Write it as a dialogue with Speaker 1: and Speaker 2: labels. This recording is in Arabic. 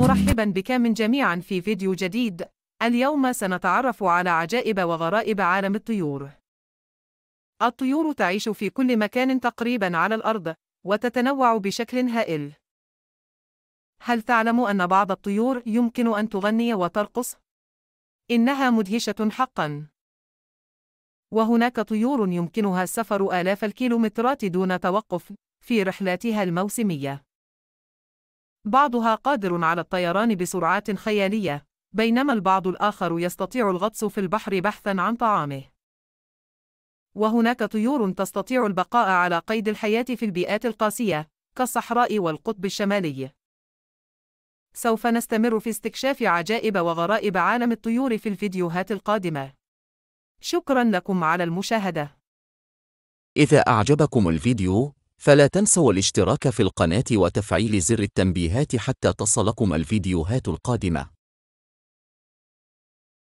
Speaker 1: مرحبا بكم جميعا في فيديو جديد اليوم سنتعرف على عجائب وغرائب عالم الطيور الطيور تعيش في كل مكان تقريبا على الأرض وتتنوع بشكل هائل هل تعلم أن بعض الطيور يمكن أن تغني وترقص؟ إنها مدهشة حقاً وهناك طيور يمكنها السفر آلاف الكيلومترات دون توقف في رحلاتها الموسمية بعضها قادر على الطيران بسرعات خيالية، بينما البعض الآخر يستطيع الغطس في البحر بحثًا عن طعامه. وهناك طيور تستطيع البقاء على قيد الحياة في البيئات القاسية، كالصحراء والقطب الشمالي. سوف نستمر في استكشاف عجائب وغرائب عالم الطيور في الفيديوهات القادمة. شكرًا لكم على المشاهدة. إذا أعجبكم الفيديو، فلا تنسوا الاشتراك في القناة وتفعيل زر التنبيهات حتى تصلكم الفيديوهات القادمة